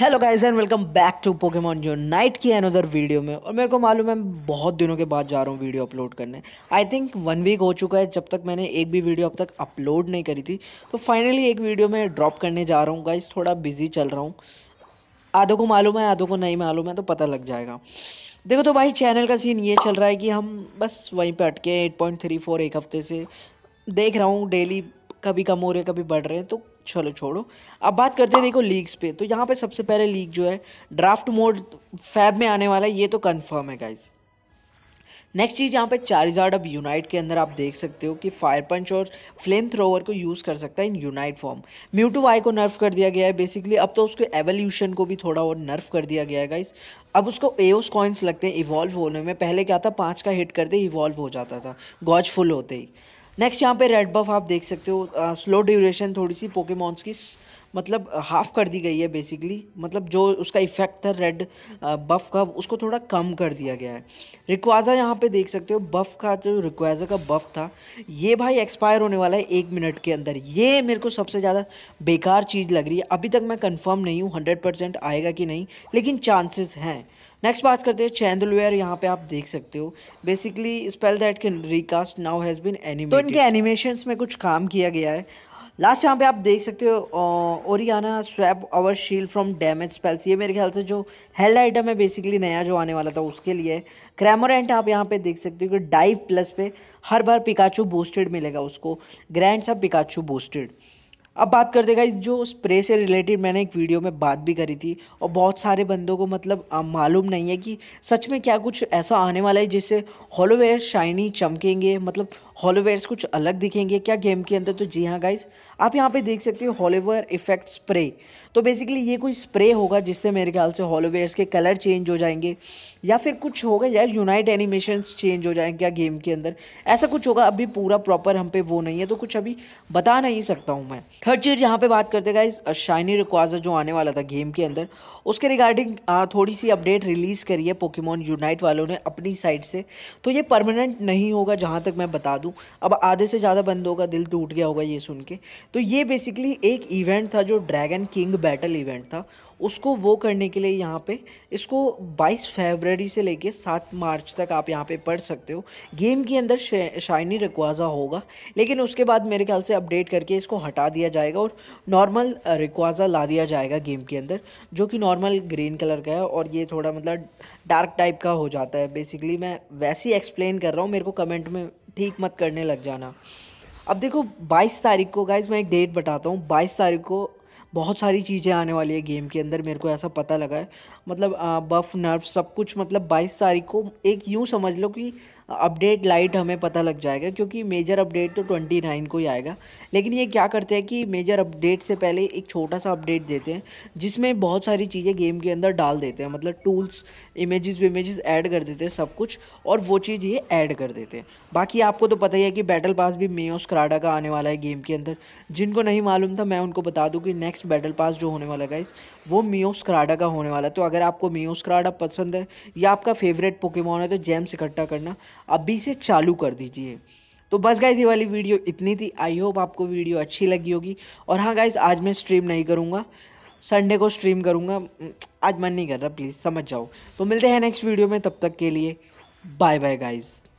hello guys and welcome back to Pokemon night की another video में और मेरे को मालूम है बहुत दिनों के बाद जा रहा हूँ वीडियो अपलोड करने आई थिंक वन वीक हो चुका है जब तक मैंने एक भी वीडियो अब तक अपलोड नहीं करी थी तो फाइनली एक वीडियो मैं ड्रॉप करने जा रहा हूँ गाइस थोड़ा बिजी चल रहा हूँ आधों को मालूम है आधों को नहीं मालूम है तो पता लग जाएगा देखो तो भाई चैनल का सीन ये चल रहा है कि हम बस वहीं पर अटके एट पॉइंट थ्री फोर एक हफ्ते से देख रहा हूँ डेली कभी कम हो रहे कभी बढ़ रहे हैं तो चलो छोड़ो अब बात करते हैं देखो लीग्स पे तो यहाँ पे सबसे पहले लीग जो है ड्राफ्ट मोड फैब में आने वाला है ये तो कंफर्म है गाइज़ नेक्स्ट चीज़ यहाँ पे चार्जार्ड अब यूनाइट के अंदर आप देख सकते हो कि फायर पंच और फ्लेम थ्रोवर को यूज़ कर सकता है in Unite form Mewtwo Y को नर्फ कर दिया गया है बेसिकली अब तो उसके एवोल्यूशन को भी थोड़ा और नर्फ कर दिया गया है गाइस अब उसको एओस कॉइन्स लगते हैं इवॉल्व होने में पहले क्या था पाँच का हिट करते इवॉल्व हो जाता था गॉज फुल होते ही नेक्स्ट यहाँ पे रेड बफ आप देख सकते हो स्लो ड्यूरेशन थोड़ी सी पोकेमॉन्स की मतलब हाफ़ कर दी गई है बेसिकली मतलब जो उसका इफेक्ट था रेड बफ का उसको थोड़ा कम कर दिया गया है रिक्वाजा यहाँ पे देख सकते हो बफ का जो रिक्वाजा का बफ था ये भाई एक्सपायर होने वाला है एक मिनट के अंदर ये मेरे को सबसे ज़्यादा बेकार चीज़ लग रही है अभी तक मैं कंफर्म नहीं हूँ हंड्रेड परसेंट आएगा कि नहीं लेकिन चांसेस हैं नेक्स्ट बात करते हैं चैंदलवेयर यहाँ पे आप देख सकते हो बेसिकली स्पेल दैट के recast now has been animate तो इनके एनिमेशन में कुछ काम किया गया है लास्ट यहाँ पे आप देख सकते हो Orianna swap our shield from damage spells ये मेरे ख्याल से जो हेल्ड आइटम है बेसिकली नया जो आने वाला था उसके लिए क्रैमोरेंट आप यहाँ पे देख सकते हो कि डाइव प्लस पे हर बार पिकाचू बूस्टेड मिलेगा उसको ग्रैंड सब पिकाचू बूस्टेड अब बात करते गाइज जो स्प्रे से रिलेटेड मैंने एक वीडियो में बात भी करी थी और बहुत सारे बंदों को मतलब मालूम नहीं है कि सच में क्या कुछ ऐसा आने वाला है जिससे हॉलोवेयर शाइनी चमकेंगे मतलब हॉलोवेयर्स कुछ अलग दिखेंगे क्या गेम के अंदर तो जी हाँ गाइज आप यहाँ पे देख सकते हो हॉलोवेयर इफेक्ट स्प्रे तो बेसिकली ये कोई स्प्रे होगा जिससे मेरे ख्याल से हॉलोवेयर्स के कलर चेंज हो जाएंगे या फिर कुछ होगा या यूनाइट एनिमेशंस चेंज हो जाएंगे क्या गेम के अंदर ऐसा कुछ होगा अभी पूरा प्रॉपर हम पे वो नहीं है तो कुछ अभी बता नहीं सकता हूँ मैं थर्ड चीज़ यहाँ पर बात करते गाइज शाइनी रिक्वाजर जो आने वाला था गेम के अंदर उसके रिगार्डिंग थोड़ी सी अपडेट रिलीज़ करी है पोकेमोन यूनाइट वालों ने अपनी साइड से तो ये परमानेंट नहीं होगा जहाँ तक मैं बता दूँ दूँ अब आधे से ज़्यादा बंदों का दिल टूट गया होगा ये सुन के तो ये बेसिकली एक इवेंट था जो ड्रैगन किंग बैटल इवेंट था उसको वो करने के लिए यहाँ पे इसको 22 फरवरी से लेके 7 मार्च तक आप यहाँ पे पढ़ सकते हो गेम के अंदर शाइनी रिक्वाजा होगा लेकिन उसके बाद मेरे ख्याल से अपडेट करके इसको हटा दिया जाएगा और नॉर्मल रिक्वाजा ला दिया जाएगा गेम के अंदर जो कि नॉर्मल ग्रीन कलर का है और ये थोड़ा मतलब डार्क टाइप का हो जाता है बेसिकली मैं वैसे ही एक्सप्लेन कर रहा हूँ मेरे को कमेंट में ठीक मत करने लग जाना अब देखो 22 तारीख को गाइज मैं एक डेट बताता हूँ 22 तारीख को बहुत सारी चीज़ें आने वाली है गेम के अंदर मेरे को ऐसा पता लगा है मतलब बफ नर्व सब कुछ मतलब बाईस तारीख को एक यूँ समझ लो कि अपडेट लाइट हमें पता लग जाएगा क्योंकि मेजर अपडेट तो ट्वेंटी नाइन को ही आएगा लेकिन ये क्या करते हैं कि मेजर अपडेट से पहले एक छोटा सा अपडेट देते हैं जिसमें बहुत सारी चीज़ें गेम के अंदर डाल देते हैं मतलब टूल्स इमेजेस विमेजेस ऐड कर देते हैं सब कुछ और वो चीज़ ये ऐड कर देते हैं बाकी आपको तो पता ही है कि बैटल पास भी मेयोस क्राडा का आने वाला है गेम के अंदर जिनको नहीं मालूम था मैं उनको बता दूँ कि नेक्स्ट नेक्स्ट बैटल पास जो होने वाला है गाइस वो मियोस कराडा का होने वाला है तो अगर आपको मियोस कराडा पसंद है या आपका फेवरेट पोकेमोन है तो जैम्स इकट्ठा करना अभी से चालू कर दीजिए तो बस गाइज ये वाली वीडियो इतनी थी आई होप आपको वीडियो अच्छी लगी होगी और हाँ गाइज आज मैं स्ट्रीम नहीं करूँगा संडे को स्ट्रीम करूँगा आज मन नहीं कर रहा प्लीज़ समझ जाओ तो मिलते हैं नेक्स्ट वीडियो में तब तक के लिए बाय बाय गाइज़